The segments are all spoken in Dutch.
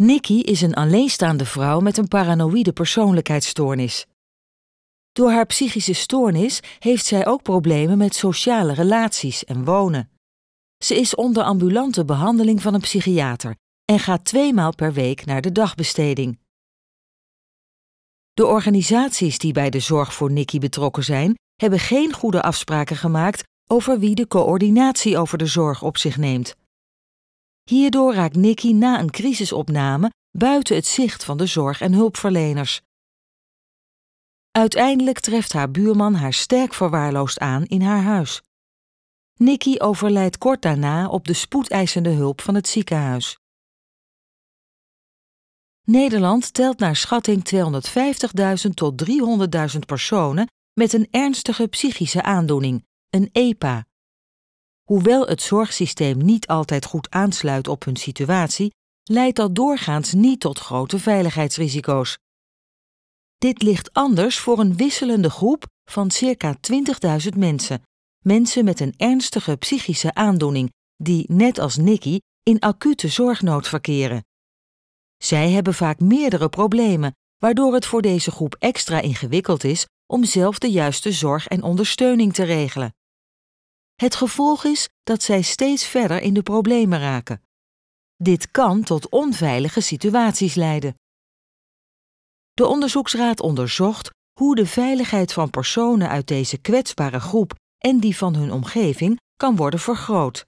Nikki is een alleenstaande vrouw met een paranoïde persoonlijkheidsstoornis. Door haar psychische stoornis heeft zij ook problemen met sociale relaties en wonen. Ze is onder ambulante behandeling van een psychiater en gaat maal per week naar de dagbesteding. De organisaties die bij de zorg voor Nikki betrokken zijn, hebben geen goede afspraken gemaakt over wie de coördinatie over de zorg op zich neemt. Hierdoor raakt Nikki na een crisisopname buiten het zicht van de zorg- en hulpverleners. Uiteindelijk treft haar buurman haar sterk verwaarloosd aan in haar huis. Nikki overlijdt kort daarna op de spoedeisende hulp van het ziekenhuis. Nederland telt naar schatting 250.000 tot 300.000 personen met een ernstige psychische aandoening, een EPA. Hoewel het zorgsysteem niet altijd goed aansluit op hun situatie, leidt dat doorgaans niet tot grote veiligheidsrisico's. Dit ligt anders voor een wisselende groep van circa 20.000 mensen, mensen met een ernstige psychische aandoening die, net als Nicky, in acute zorgnood verkeren. Zij hebben vaak meerdere problemen, waardoor het voor deze groep extra ingewikkeld is om zelf de juiste zorg en ondersteuning te regelen. Het gevolg is dat zij steeds verder in de problemen raken. Dit kan tot onveilige situaties leiden. De onderzoeksraad onderzocht hoe de veiligheid van personen uit deze kwetsbare groep en die van hun omgeving kan worden vergroot.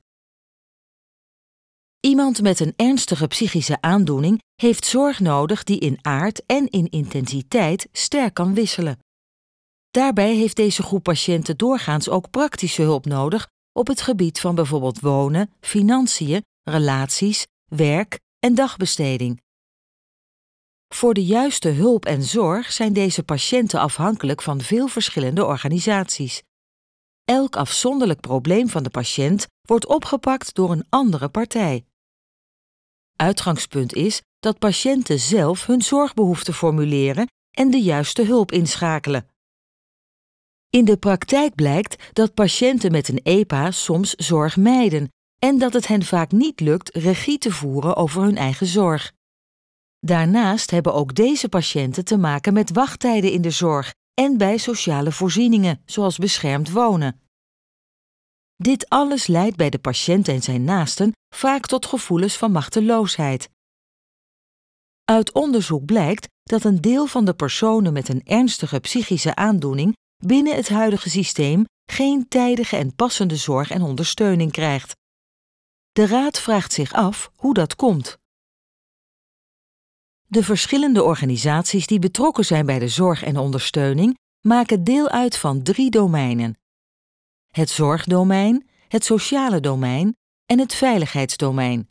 Iemand met een ernstige psychische aandoening heeft zorg nodig die in aard en in intensiteit sterk kan wisselen. Daarbij heeft deze groep patiënten doorgaans ook praktische hulp nodig op het gebied van bijvoorbeeld wonen, financiën, relaties, werk en dagbesteding. Voor de juiste hulp en zorg zijn deze patiënten afhankelijk van veel verschillende organisaties. Elk afzonderlijk probleem van de patiënt wordt opgepakt door een andere partij. Uitgangspunt is dat patiënten zelf hun zorgbehoeften formuleren en de juiste hulp inschakelen. In de praktijk blijkt dat patiënten met een EPA soms zorg mijden en dat het hen vaak niet lukt regie te voeren over hun eigen zorg. Daarnaast hebben ook deze patiënten te maken met wachttijden in de zorg en bij sociale voorzieningen, zoals beschermd wonen. Dit alles leidt bij de patiënt en zijn naasten vaak tot gevoelens van machteloosheid. Uit onderzoek blijkt dat een deel van de personen met een ernstige psychische aandoening binnen het huidige systeem geen tijdige en passende zorg en ondersteuning krijgt. De Raad vraagt zich af hoe dat komt. De verschillende organisaties die betrokken zijn bij de zorg en ondersteuning maken deel uit van drie domeinen: het zorgdomein, het sociale domein en het veiligheidsdomein.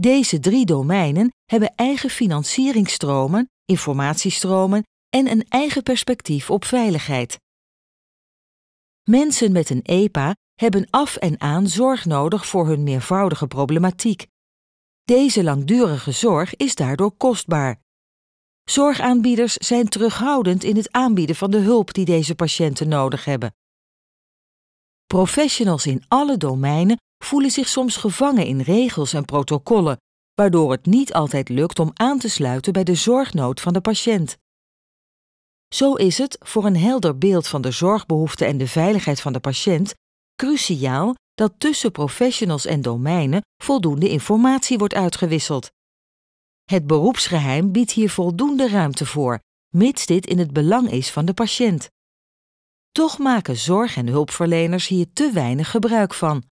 Deze drie domeinen hebben eigen financieringstromen, informatiestromen en een eigen perspectief op veiligheid. Mensen met een EPA hebben af en aan zorg nodig voor hun meervoudige problematiek. Deze langdurige zorg is daardoor kostbaar. Zorgaanbieders zijn terughoudend in het aanbieden van de hulp die deze patiënten nodig hebben. Professionals in alle domeinen voelen zich soms gevangen in regels en protocollen, waardoor het niet altijd lukt om aan te sluiten bij de zorgnood van de patiënt. Zo is het voor een helder beeld van de zorgbehoeften en de veiligheid van de patiënt cruciaal dat tussen professionals en domeinen voldoende informatie wordt uitgewisseld. Het beroepsgeheim biedt hier voldoende ruimte voor, mits dit in het belang is van de patiënt. Toch maken zorg- en hulpverleners hier te weinig gebruik van.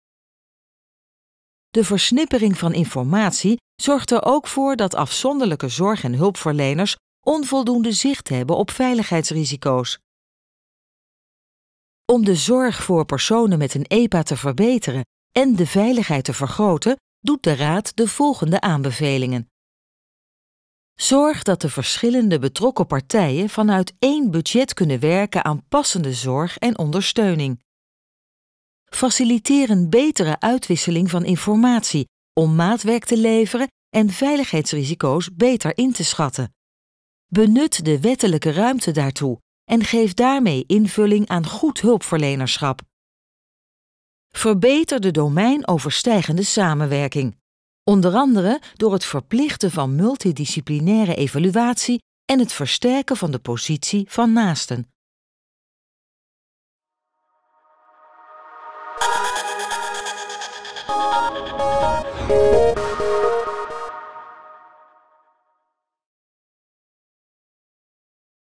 De versnippering van informatie zorgt er ook voor dat afzonderlijke zorg- en hulpverleners onvoldoende zicht hebben op veiligheidsrisico's. Om de zorg voor personen met een EPA te verbeteren en de veiligheid te vergroten, doet de Raad de volgende aanbevelingen. Zorg dat de verschillende betrokken partijen vanuit één budget kunnen werken aan passende zorg en ondersteuning. Faciliteer een betere uitwisseling van informatie om maatwerk te leveren en veiligheidsrisico's beter in te schatten. Benut de wettelijke ruimte daartoe en geef daarmee invulling aan goed hulpverlenerschap. Verbeter de domeinoverstijgende samenwerking. Onder andere door het verplichten van multidisciplinaire evaluatie en het versterken van de positie van naasten.